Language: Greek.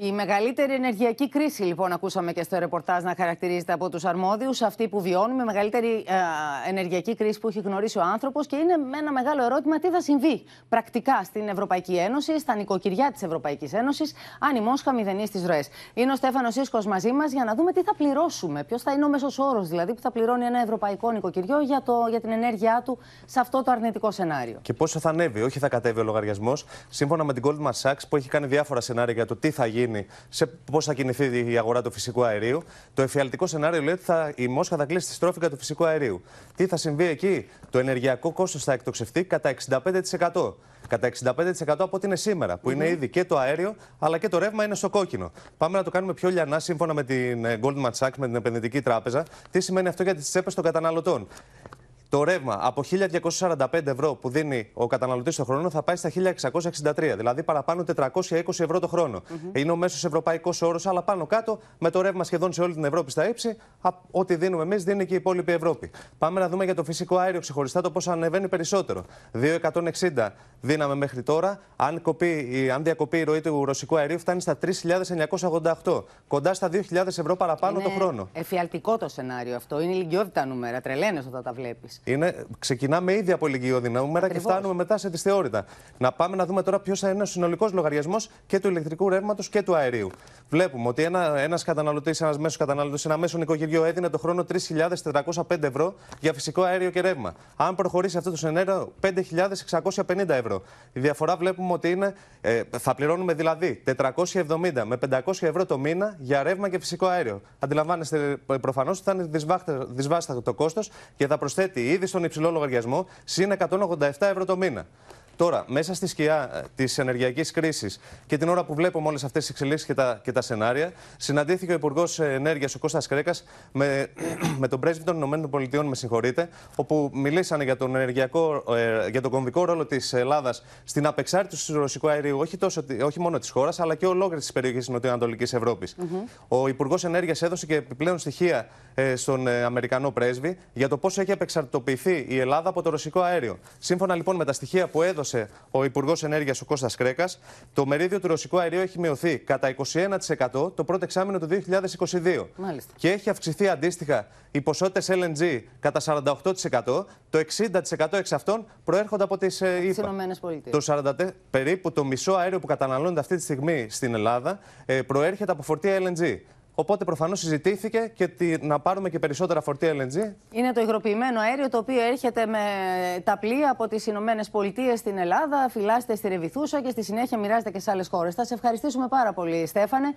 Η μεγαλύτερη ενεργειακή κρίση, λοιπόν, ακούσαμε και στο ρεπορτάζ να χαρακτηρίζεται από τους αρμόδιους, αυτή που βιώνουμε, η μεγαλύτερη ε, ενεργειακή κρίση που έχει γνωρίσει ο άνθρωπος και είναι με ένα μεγάλο ερώτημα τι θα συμβεί πρακτικά στην Ευρωπαϊκή Ένωση, στα νοικοκυριά της Ευρωπαϊκής Ένωσης, αν η Μόσχα μηδενεί τις ροές. Είναι ο Στέφανος Σίσκο μαζί μας για να δούμε τι θα πληρώσουμε, ποιος θα είναι ο μέσος όρος δηλαδή που θα πληρώνει ένα ευρωπαϊκό νοικοκυριό για, το, για την ενέργειά του σε αυτό το αρνητικό σενάριο. Και πόσο θα ανέβει, όχι θα κατέβει ο λογαριασμός, σύμφωνα με την Goldman Sachs που έχει κάνει διάφορα σενάρια για το τι θα γίνει γίνει, σε πώς θα κινηθεί η αγορά του φυσικού αερίου. Το εφιαλτικό σενάριο λέει ότι θα, η Μόσχα θα κλείσει τη στρόφικα του φυσικού αερίου. Τι θα συμβεί εκεί, το ενεργειακό κόστος θα εκτοξευτεί κατά 65%. Κατά 65% από ό,τι είναι σήμερα, που είναι ήδη και το αέριο αλλά και το ρεύμα είναι στο κόκκινο. Πάμε να το κάνουμε πιο λιανά σύμφωνα με την ε, Goldman Sachs, με την επενδυτική τράπεζα. Τι σημαίνει αυτό για τις τσέπες των καταναλωτών. Το ρεύμα από 1.245 ευρώ που δίνει ο καταναλωτής το χρόνο θα πάει στα 1.663, δηλαδή παραπάνω 420 ευρώ το χρονο Είναι ο μέσος ευρωπαϊκός όρος, αλλά πάνω κάτω με το ρεύμα σχεδόν σε όλη την Ευρώπη στα ύψη, ό,τι δίνουμε εμείς δίνει και η υπόλοιπη Ευρώπη. Πάμε να δούμε για το φυσικό αέριο ξεχωριστά το πώ ανεβαίνει περισσότερο. 2,160 δίναμε μέχρι τώρα. Αν, κοπεί, αν διακοπεί η ροή του ρωσικού αερίου, φτάνει στα 3.988, κοντά στα 2.000 ευρώ παραπάνω το χρόνο. Εφιαλτικό το σενάριο αυτό. Είναι ηλικιότητα νούμερα. Τρελαίνε όταν τα βλέπεις. Είναι, ξεκινάμε ήδη από ηλικιώδη νούμερα και φτάνουμε μετά σε δυσθεώρητα. Να πάμε να δούμε τώρα ποιος θα είναι ο συνολικός λογαριασμός και του ηλεκτρικού ρεύματος και του αερίου βλέπουμε ότι ένα ένας καταναλωτής, ένας μέσος καταναλωτής, ένα μέσο νοικοκυριό έδινε το χρόνο 3.405 ευρώ για φυσικό αέριο και ρεύμα. Αν προχωρήσει αυτό το σενάριο, 5.650 ευρώ. Η διαφορά βλέπουμε ότι είναι, ε, θα πληρώνουμε δηλαδή 470 με 500 ευρώ το μήνα για ρεύμα και φυσικό αέριο. Αντιλαμβάνεστε ε, προφανώς ότι θα είναι δυσβάστατο το κόστος και θα προσθέτει ήδη στον υψηλό λογαριασμό συν 187 ευρώ το μήνα. Τώρα, μέσα στη σκιά ε, της ενεργειακής κρίσης και την ώρα που βλέπουμε όλες αυτές τις εξελίξεις και, τα, και τα σενάρια, συναντήθηκε ο Υπουργός Ενέργειας, ο Κώστας Κρέκας, με, με τον πρέσβη των ΗΠΑ, με συγχωρείτε, όπου μιλήσανε για τον, ενεργειακό, ε, για τον κομβικό ρόλο της Ελλάδας στην απεξάρτηση του ρωσικού αερίου, όχι, τόσο, όχι μόνο της χώρας, αλλά και ολόκληρης της περιοχής της Νοτιοανατολικής Ευρώπης. Mm -hmm. Ο Υπουργός Ενέργειας έδωσε και επιπλέον στοιχεία ε, στον Αμερικανό πρέσβη για το πόσο έχει απεξαρτοποιηθεί η Ελλάδα από το ρωσικό αέριο. Σύμφωνα λοιπόν με τα στοιχεία που έδωσε ο Υπουργός Ενέργειας ο Κώστας Κρέκας, το μερίδιο του ρωσικού αερίου έχει μειωθεί κατά 21% το πρώτο εξάμεινο του 2022. Και έχει αυξηθεί αντίστοιχα οι ποσότητες LNG κατά 48%. Το 60% εξ αυτών προέρχονται από τις ΗΠΑ. Ε, το 40, περίπου το μισό αέριο που καταναλώνεται αυτή τη στιγμή στην Ελλάδα ε, προέρχεται από φορτία LNG. Οπότε προφανώς συζητήθηκε και τη, να πάρουμε και περισσότερα φορτία LNG. Είναι το υγροποιημένο αέριο το οποίο έρχεται με τα πλοία από τις Ηνωμένες Πολιτείες στην Ελλάδα, φυλάσσεται στη Ρεβιθούσα και στη συνέχεια μοιράζεται και σε άλλες χώρες. Θα σε ευχαριστήσουμε πάρα πολύ, Στέφανε.